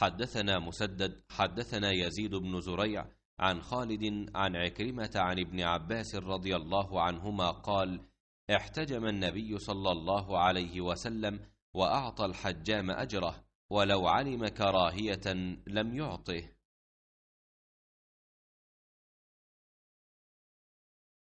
حدثنا مسدد حدثنا يزيد بن زريع عن خالد عن عكرمة عن ابن عباس رضي الله عنهما قال احتجم النبي صلى الله عليه وسلم وأعطى الحجام أجره ولو علم كراهية لم يعطه